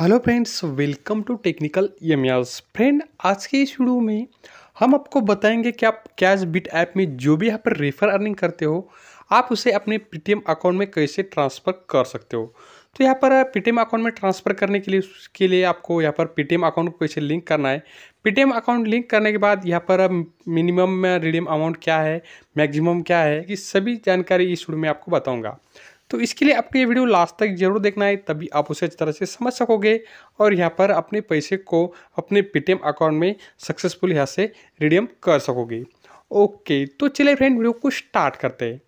hello friends welcome to technical M friend आज के इस शुरू में हम आपको बताएंगे कि आप कैश बिट ऐप में जो भी यहाँ पर रेफर अर्निंग करते हो आप उसे अपने पेटीएम अकाउंट में कैसे ट्रांसफ़र कर सकते हो तो यहाँ पर पेटीएम अकाउंट में ट्रांसफ़र करने के लिए उसके लिए आपको यहाँ पर पेटीएम अकाउंट को कैसे लिंक करना है पेटीएम अकाउंट लिंक करने के बाद यहाँ पर मिनिमम रिडीम अमाउंट क्या है मैक्सिमम क्या है कि सभी जानकारी इस शुरू में आपको बताऊँगा तो इसके लिए आपको ये वीडियो लास्ट तक जरूर देखना है तभी आप उसे अच्छी तरह से समझ सकोगे और यहाँ पर अपने पैसे को अपने पेटीएम अकाउंट में सक्सेसफुल यहाँ से रिडीम कर सकोगे ओके तो चलिए फ्रेंड वीडियो को स्टार्ट करते हैं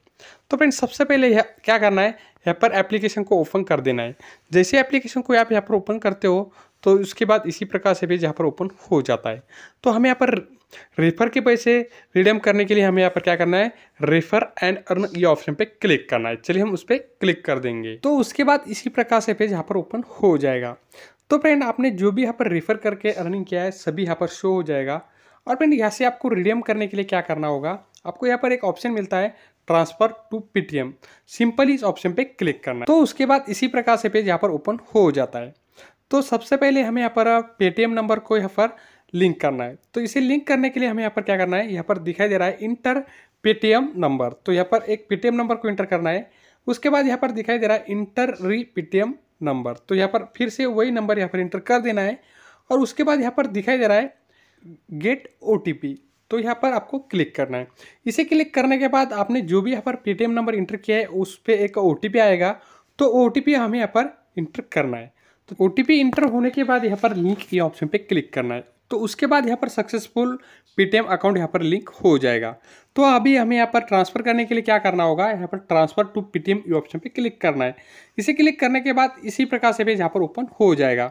तो फ्रेंड सबसे पहले यह क्या करना है यहाँ पर एप्लीकेशन को ओपन कर देना है जैसे एप्लीकेशन को आप यहाँ पर ओपन करते हो तो उसके बाद इसी प्रकार से भी यहाँ पर ओपन हो जाता है तो हमें यहाँ पर रेफर के पैसे रिडीम करने के लिए हमें यहाँ पर क्या करना है रेफर एंड अर्न ये ऑप्शन पे क्लिक करना है चलिए हम उस पर क्लिक कर देंगे तो उसके बाद इसी प्रकार से पेज यहाँ पर ओपन हो जाएगा तो फ्रेंड आपने जो भी यहाँ पर रेफर करके अर्निंग किया है सभी यहाँ पर शो हो जाएगा और फ्रेंड यहाँ से आपको रिडीम करने के लिए क्या करना होगा आपको यहाँ पर एक ऑप्शन मिलता है ट्रांसफर टू पेटीएम सिंपल इस ऑप्शन पे क्लिक करना तो उसके बाद इसी प्रकार से पेज यहाँ पर ओपन हो जाता है तो सबसे पहले हमें यहाँ पर पेटीएम नंबर को यहाँ पर लिंक करना है तो इसे लिंक करने के लिए हमें यहाँ पर क्या करना है यहाँ पर दिखाई दे रहा है इंटर पेटीएम नंबर तो यहाँ पर एक पेटीएम नंबर को इंटर करना है उसके बाद यहाँ पर दिखाई दे रहा है इंटर री पेटीएम नंबर तो यहाँ पर फिर से वही नंबर यहाँ पर इंटर कर देना है और उसके बाद यहाँ पर दिखाई दे रहा है गेट ओ तो यहाँ पर आपको क्लिक करना है इसे क्लिक करने के बाद आपने जो भी यहाँ पर पेटीएम नंबर इंटर किया है उस पर एक ओ आएगा तो ओ हमें यहाँ पर इंटर करना है तो ओ इंटर होने के बाद यहाँ पर लिंक के ऑप्शन पर क्लिक करना है तो उसके बाद यहाँ पर सक्सेसफुल पेटीएम अकाउंट यहाँ पर लिंक हो जाएगा तो अभी हमें यहाँ पर ट्रांसफ़र करने के लिए क्या करना होगा यहाँ पर transfer to Paytm you option पे क्लिक करना है इसे क्लिक करने के बाद इसी प्रकार से पेज यहाँ पर ओपन हो जाएगा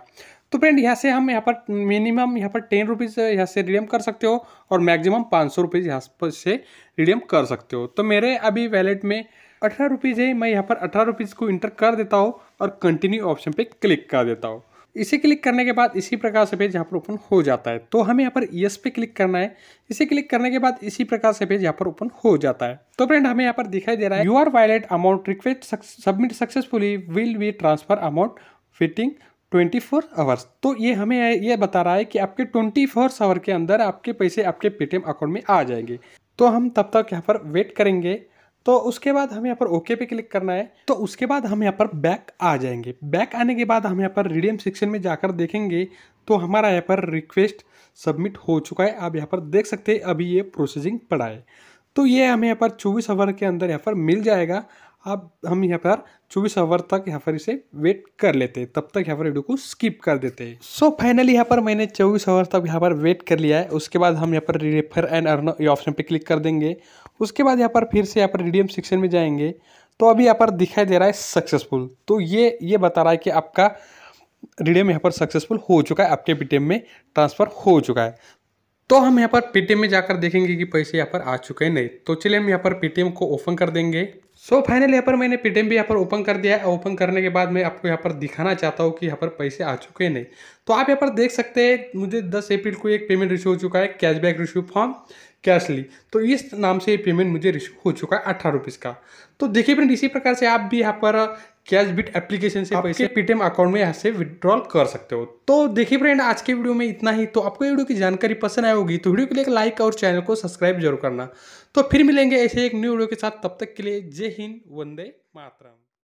तो फ्रेंड यहाँ से हम यहाँ पर मिनिमम यहाँ पर टेन रुपीज़ यहाँ से रिडीम कर सकते हो और मैक्सिमम पाँच सौ रुपीज़ यहाँ पर से रिडीम कर सकते हो तो मेरे अभी वैलेट में अठारह रुपीज़ है मैं यहाँ पर अठारह रुपीज़ को इंटर कर देता हूँ और कंटिन्यू ऑप्शन पे क्लिक कर देता हूँ इसे क्लिक करने के बाद इसी प्रकार से पेज यहाँ पर ओपन हो जाता है तो हमें यहाँ पर यस पे क्लिक करना है इसे क्लिक करने के बाद इसी प्रकार से पेज यहाँ पर ओपन हो जाता है तो फ्रेंड हमें यहाँ पर दिखाई दे रहा है your wallet amount request submit successfully will we transfer amount fitting 24 four hours तो ये हमें ये बता रहा है कि आपके 24 फोर आवर के अंदर आपके पैसे आपके पेटीएम अकाउंट में आ जाएंगे तो हम तब तक यहाँ पर वेट करेंगे तो उसके बाद हम यहाँ पर ओके पे क्लिक करना है तो उसके बाद हम यहाँ पर बैक आ जाएंगे बैक आने के बाद हम यहाँ पर रिडीम सेक्शन में जाकर देखेंगे तो हमारा यहाँ पर रिक्वेस्ट सबमिट हो चुका है आप यहाँ पर देख सकते हैं अभी ये प्रोसेसिंग पड़ा है तो ये हमें यहाँ पर चौबीस आवर के अंदर यहाँ पर मिल जाएगा आप हम यहाँ पर चौबीस आवर तक यहाँ पर इसे वेट कर लेते हैं तब तक यहाँ पर वीडियो को स्किप कर देते हैं सो फाइनली यहाँ पर मैंने चौबीस आवर तक यहाँ पर वेट कर लिया है उसके बाद हम यहाँ पर रेफर एंड अर्न ये ऑप्शन पे क्लिक कर देंगे उसके बाद यहाँ पर फिर से यहाँ पर रिडियम सेक्शन में जाएंगे तो अभी यहाँ पर दिखाई दे रहा है सक्सेसफुल तो ये ये बता रहा है कि आपका रिडियम यहाँ पर सक्सेसफुल हो चुका है आपके पेटीएम में ट्रांसफ़र हो चुका है तो हम यहाँ पर पेटीएम में जाकर देखेंगे कि पैसे यहाँ पर आ चुके हैं नहीं तो चलिए हम यहाँ पर पेटीएम को ओपन कर देंगे सो so, फाइनल यहाँ पर मैंने पेटीएम भी यहाँ पर ओपन कर दिया है ओपन करने के बाद मैं आपको यहाँ पर दिखाना चाहता हूँ कि यहाँ पर पैसे आ चुके हैं नहीं तो आप यहाँ पर देख सकते हैं मुझे 10 अप्रैल को एक पेमेंट रिसीव हो चुका है कैशबैक रिसीव फॉर्म कैशली तो इस नाम से ये पेमेंट मुझे रिसीव हो चुका है अट्ठारह रुपीज़ का तो देखिए फ्रेंड इसी प्रकार से आप भी यहाँ पर कैश बिट एप्लीकेशन से पैसे पेटीएम अकाउंट में यहाँ से विड्रॉल कर सकते हो तो देखिए फ्रेंड आज के वीडियो में इतना ही तो आपको वीडियो की जानकारी पसंद आई होगी तो वीडियो के लिए लाइक और चैनल को सब्सक्राइब जरूर करना तो फिर मिलेंगे ऐसे एक न्यू वीडियो के साथ तब तक के लिए जय हिंद वंदे मातरम